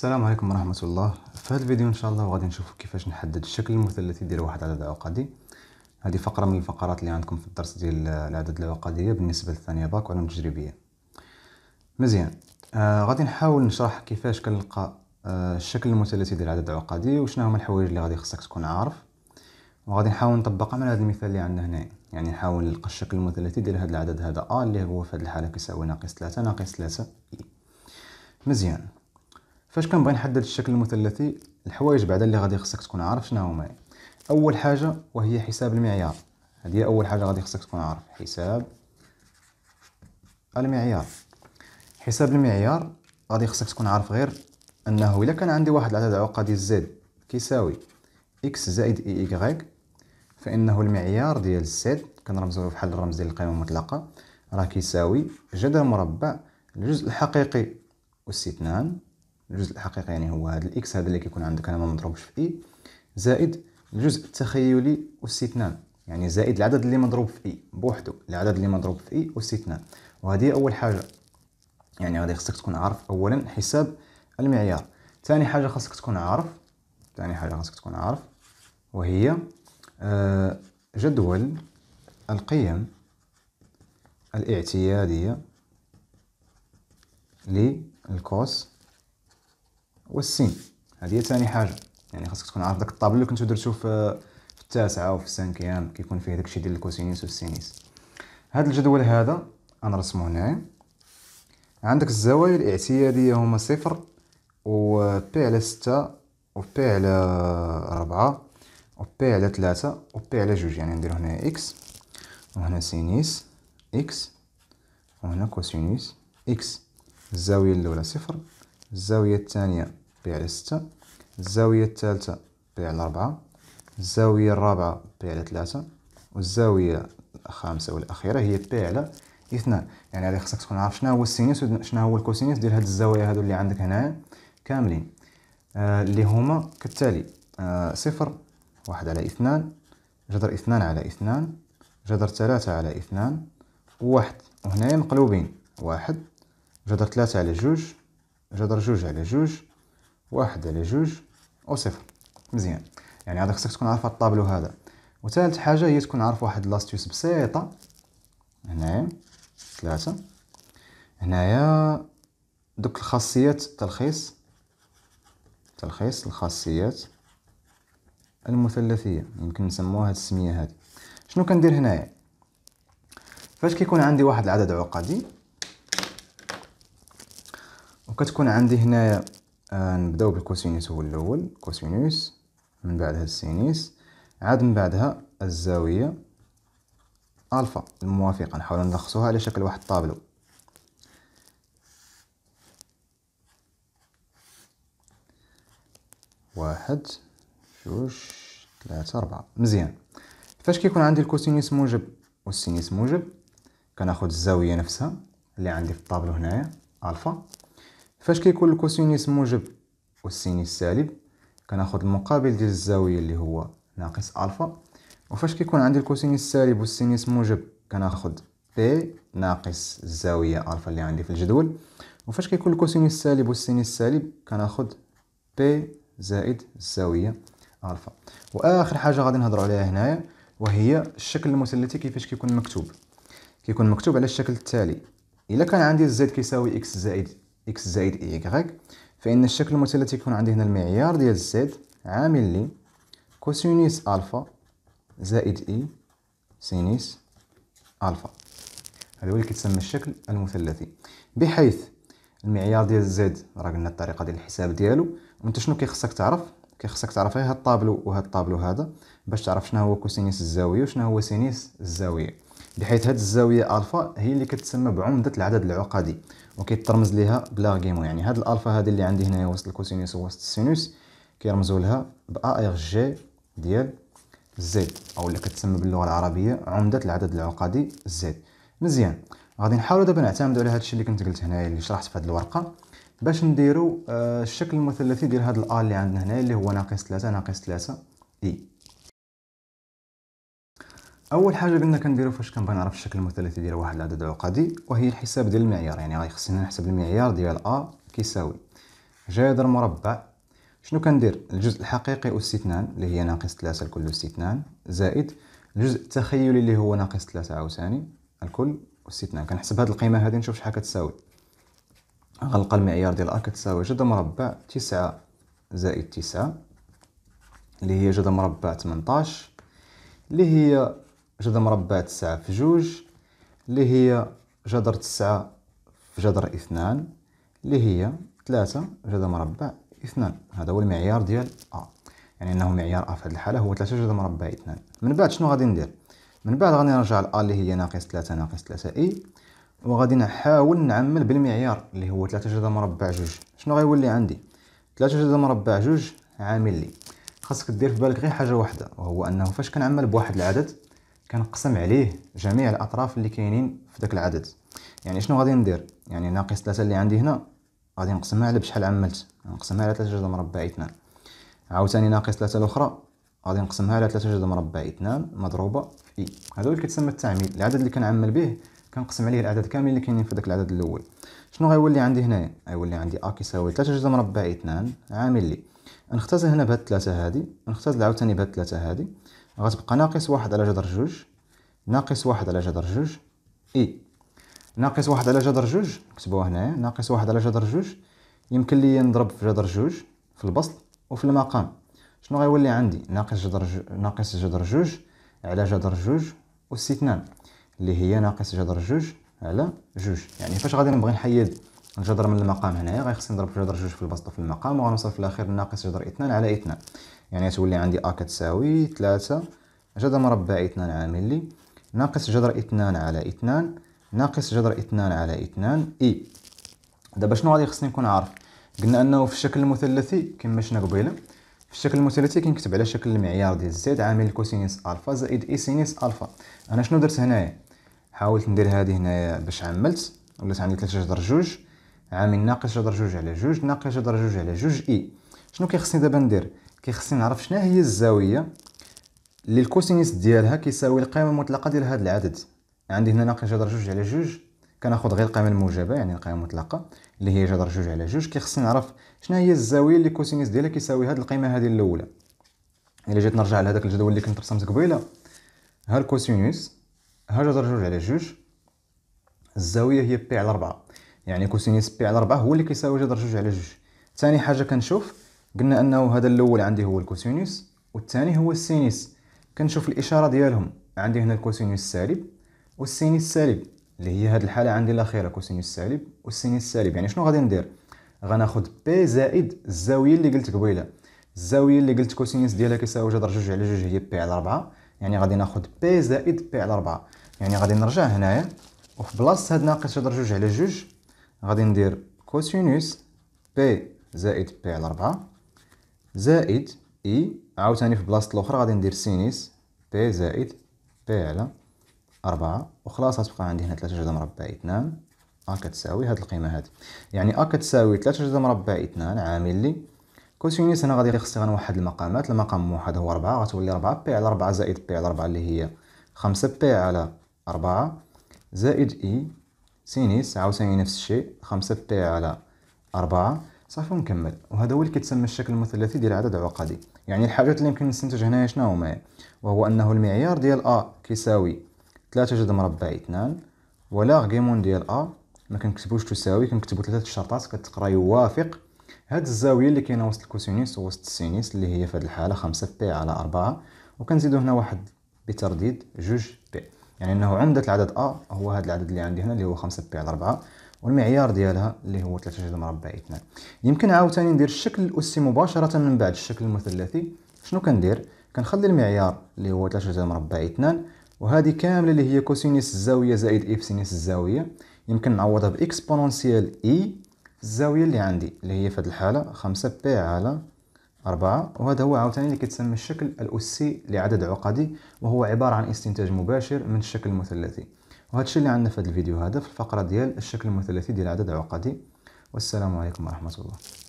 السلام عليكم ورحمة الله في هذا الفيديو إن شاء الله غادي نشوف كيفاش نحدد الشكل المثلثي ديال واحد العدد عقدي هذه فقرة من الفقرات اللي عندكم في الدرس ديال العدد العقدية بالنسبة للثانية باك وعلوم تجريبية مزيان آه غادي نحاول نشرح كيفاش كنلقى آه الشكل المثلثي ديال العدد العقدي وشنو هما الحوايج اللي غادي خصك تكون عارف وغادي نحاول نطبقها من هذا المثال اللي عندنا هنا يعني نحاول نلقى الشكل المثلثي ديال هذا العدد هذا ا اللي هو في هذه الحالة كيساوي ناقص 3 ناقص 3 مزيان فاش كنبغي نحدد الشكل المثلثي الحوايج بعدا اللي غادي خصك تكون عارف شنو هما اول حاجه وهي حساب المعيار هذه هي اول حاجه غادي خصك تكون عارف حساب المعيار حساب المعيار غادي خصك تكون عارف غير انه الا كان عندي واحد العدد عقدي زد كيساوي اكس زائد اي ايغريك فانه المعيار ديال الزد كنرمزوه بحال الرمز ديال القيمه المطلقه راه كيساوي جذر مربع الجزء الحقيقي واستثنان الجزء الحقيقي يعني هو هذا الاكس هذا اللي كيكون عندك انا ما مضروبش في اي e. زائد الجزء التخيلي واستثناء يعني زائد العدد اللي مضروب في اي e بوحدو العدد اللي مضروب في اي e واستثناء وهذه اول حاجه يعني غادي خصك تكون عارف اولا حساب المعيار ثاني حاجه خاصك تكون عارف ثاني حاجه خاصك تكون عارف وهي آه، جدول القيم الاعتياديه للكوس والسين هذه هي ثاني حاجه يعني خاصك تكون عارف داك الطابل اللي كنتو درتو في في التاسعه وفي السانكيام كيكون فيه داكشي ديال الكوسينيس والسينيس هذا الجدول هذا غنرسمو هنايا عندك الزوايا الاعتياديه هما صفر و بي على ستة و بي على ربعة و بي على 3 و بي على جوج يعني ندير هنا اكس وهنا سينيس اكس وهنا كوسينيس اكس الزاويه الاولى صفر الزاوية الثانية بي على ستة الزاوية الثالثة بي على ربعة الزاوية الرابعة بي على ثلاثة والزاوية الخامسة والأخيرة هي بي على اثنان يعني هذا خصك تكون عارف شنو هو السينوس وشنو هو الكوسينوس ديال هاد الزوايا هادو اللي عندك هنايا كاملين آه اللي هما كالتالي آه صفر واحد على اثنان جذر اثنان على اثنان جذر ثلاثة على اثنان واحد وهنايا مقلوبين واحد جذر ثلاثة على جوج جدر جوج على جوج واحد على جوج أو صفر مزيان يعني هذا خصك تكون عارف هاد الطابلو هذا وثالث حاجة هي تكون عارف واحد لاستيوس بسيطة هنايا ثلاثة هنايا دوك الخاصيات تلخيص تلخيص الخاصيات المثلثية يمكن نسموها هاد السمية هادي شنو كندير هنايا فاش كيكون عندي واحد العدد عقدي وكتكون عندي هنايا آه، نبداو بالكوسينوس هو الاول كوسينوس من بعدها السينيس عاد من بعدها الزاويه الفا الموافقه نحاول نلخصوها على شكل واحد الطابلو واحد جوج ثلاثة أربعة مزيان فاش كيكون عندي الكوسينوس موجب والسينيس موجب كناخد الزاوية نفسها اللي عندي في الطابلو هنايا ألفا فاش كيكون الكوسينوس موجب والسينوس سالب كناخد المقابل ديال الزاوية اللي هو ناقص ألفا وفاش كيكون عندي الكوسينوس سالب والسينوس موجب كناخد بي ناقص الزاوية ألفا اللي عندي في الجدول وفاش كيكون الكوسينوس سالب والسينوس سالب كناخد بي زائد الزاوية ألفا وآخر حاجة غادي نهضرو عليها هنايا وهي الشكل المثلثي كيفاش كيكون مكتوب كيكون مكتوب على الشكل التالي إلا كان عندي الزد كيساوي إكس زائد إكس زائد إيكغيك فإن الشكل المثلث يكون عندي هنا المعيار ديال زد عامل لي كوسينيس ألفا زائد إي سينيس ألفا هذا هو اللي كيتسمى الشكل المثلثي بحيث المعيار ديال الزد راه قلنا الطريقه ديال الحساب ديالو وانت شنو كيخصك تعرف كيخصك تعرف غير هاد الطابلو وهاد الطابلو هذا باش تعرف شنو هو كوسينيس الزاويه وشنو هو سينيس الزاويه بحيث هذه الزاويه الفا هي اللي كتسمى بعمده العدد العقدي وكيترمز ليها بلا يعني هذه الالفا هذه اللي عندي هنا وسط الكوسينوس وسط السينوس كيرمزوا لها ب ا ار جي ديال زد او اللي كتسمى باللغه العربيه عمده العدد العقدي زد مزيان غادي نحاولوا دابا نعتمدوا على الشيء اللي كنت قلت هنايا اللي شرحت في هذه الورقه باش نديروا آه، الشكل المثلثي ديال هذا ال اللي عندنا هنايا اللي هو ناقص 3 ناقص 3 اي e. اول حاجه قلنا كنديرو فاش كنبغي نعرف الشكل المثلثي ديال واحد العدد عقدي وهي الحساب ديال المعيار يعني غيخصنا نحسب المعيار ديال ا كيساوي جذر مربع شنو كندير الجزء الحقيقي أس 2 اللي هي ناقص 3 الكل أس 2 زائد الجزء التخيلي اللي هو ناقص 3 عاوتاني الكل أس 2 كنحسب هذه القيمه هذه نشوف شحال كتساوي غنلقى المعيار ديال ا كتساوي جذر مربع 9 زائد 9 اللي هي جذر مربع 18 اللي هي جذر مربع تسعة في جوج اللي هي جذر تسعة في جذر اثنان اللي هي ثلاثة جذر مربع اثنان هذا هو المعيار ديال أ آه. يعني أنه معيار أ في هذه الحالة هو ثلاثة جذر مربع اثنان من بعد شنو غادي ندير من بعد غادي نرجع لأ اللي هي ناقص ثلاثة ناقص ثلاثة إي وغادي نحاول نعمل بالمعيار اللي هو ثلاثة جذر مربع جوج شنو غيولي عندي ثلاثة جذر مربع جوج عامل لي خاصك دير في بالك غير حاجه واحده وهو انه فاش كنعمل بواحد العدد كنقسم عليه جميع الاطراف اللي كاينين في داك العدد يعني شنو غادي ندير يعني ناقص 3 اللي عندي هنا غادي نقسمها على بشحال عملت نقسمها على 3 جذر مربع 2 عاوتاني ناقص 3 الاخرى غادي نقسمها على 3 جذر مربع 2 مضروبه في هذا اللي كتسمى التعميل العدد اللي كنعمل به كنقسم عليه العدد كامل اللي كاينين في داك العدد الاول شنو غيولي عندي هنايا غيولي عندي ا كيساوي 3 جذر مربع 2 عامل لي نختزل هنا بهاد 3 هادي نختزل عاوتاني بهاد 3 هادي غتبقى ناقص واحد على جذر جوج ناقص واحد على جذر جوج اي ناقص واحد على جذر جوج نكتبوها هنايا ناقص واحد على جذر جوج يمكن لي نضرب في جذر جوج في البسط وفي المقام شنو غيولي عندي ناقص جذر ناقص جذر جوج على جذر جوج واستثنان اللي هي ناقص جذر جوج على جوج يعني فاش غادي نبغي نحيد الجذر من المقام هنايا غيخصني نضرب في جذر جوج في البسط في المقام وغنوصل في الاخير ناقص جذر اثنان على اثنان يعني تولي عندي ا كتساوي ثلاثة جذر مربع اثنان على ملي ناقص جذر اثنان على اثنان ناقص جذر اثنان على اثنان اي دابا شنو غادي خصني نكون عارف قلنا انه في الشكل المثلثي كما شفنا قبيله في الشكل المثلثي كنكتب على شكل المعيار ديال زد عامل الكوسينيس الفا زائد اي سينيس الفا انا شنو درت هنايا حاولت ندير هذه هنايا باش عملت ولات عندي ثلاثة جذر جوج عامل ناقص جذر جوج على جوج ناقص جذر جوج على جوج اي شنو كيخصني دابا ندير كيخصني نعرف شنو هي الزاويه اللي الكوسينيس ديالها كيساوي القيمه المطلقه ديال هذا العدد عندي هنا ناقص جذر جوج على جوج كناخذ غير القيمه الموجبه يعني القيمه المطلقه اللي هي جذر جوج على جوج كيخصني نعرف شنو هي الزاويه اللي كوسينيس ديالها كيساوي هذه القيمه هذه الاولى الا جيت نرجع لهذاك الجدول اللي كنت رسمت قبيله ها الكوسينوس ها جذر جوج على جوج الزاويه هي بي على 4 يعني كوسينيس بي على 4 هو اللي كيساوي جذر 2 على 2 ثاني حاجه كنشوف قلنا انه هذا الاول عندي هو الكوسينوس والثاني هو السينيس كنشوف الاشاره ديالهم عندي هنا الكوسينوس سالب والسينيس سالب اللي هي هذه الحاله عندي الاخيره كوسينوس سالب والسينيس سالب يعني شنو غادي ندير غناخذ بي زائد الزاويه اللي قلت قبيله الزاويه اللي قلت كوسينوس ديالها كيساوي جذر 2 على 2 هي بي على 4 يعني غادي ناخذ بي زائد بي على 4 يعني غادي نرجع هنايا وفي بلاصه هاد ناقص جذر 2 على 2 غادي ندير كوسينوس بي زائد بي على ربعة زائد اي e. عاوتاني في بلاصة الاخرى غادي ندير سينوس بي زائد بي على ربعة وخلاص غتبقى عندي هنا تلاتة جذر مربع اثنان أ كتساوي هاد القيمة هادي يعني أ كتساوي تلاتة جذر مربع اثنان عامل لي كوسينيس هنا غادي خصني غنوحد المقامات المقام الموحد هو ربعة غتولي ربعة بي على ربعة زائد بي على ربعة اللي هي خمسة بي على ربعة زائد إي e سينيس عاوتاني نفس الشيء خمسة بي على أربعة صافي ونكمل وهذا هو اللي كيتسمى الشكل المثلثي ديال العدد العقدي يعني الحاجات اللي يمكن نستنتج هنايا شنو هما وهو أنه المعيار ديال أ كيساوي ثلاثة جذر مربع اثنان غيمون ديال أ ما كنكتبوش تساوي كنكتبو ثلاثة الشرطات كتقرا يوافق هاد الزاوية اللي كاينة وسط الكوسينوس ووسط السينيس اللي هي في هاد الحالة خمسة بي على أربعة وكنزيدو هنا واحد بترديد جوج يعني انه عمده العدد ا آه، هو هذا العدد اللي عندي هنا اللي هو 5 بي على 4 والمعيار ديالها اللي هو 3 مربع 2 يمكن عاوتاني ندير الشكل الاسي مباشره من بعد الشكل المثلثي شنو كندير كنخلي المعيار اللي هو 3 مربع 2 وهذه كامله اللي هي كوسينيس الزاويه زائد اف سينيس الزاويه يمكن نعوضها باكسبونونسيال اي e، الزاويه اللي عندي اللي هي في هذه الحاله 5 بي على أربعة وهذا هو عاوتاني اللي كيتسمى الشكل الأسي لعدد عقدي وهو عبارة عن استنتاج مباشر من الشكل المثلثي وهذا الشيء اللي عندنا في هذا الفيديو هذا في الفقرة ديال الشكل المثلثي ديال عدد عقدي والسلام عليكم ورحمة الله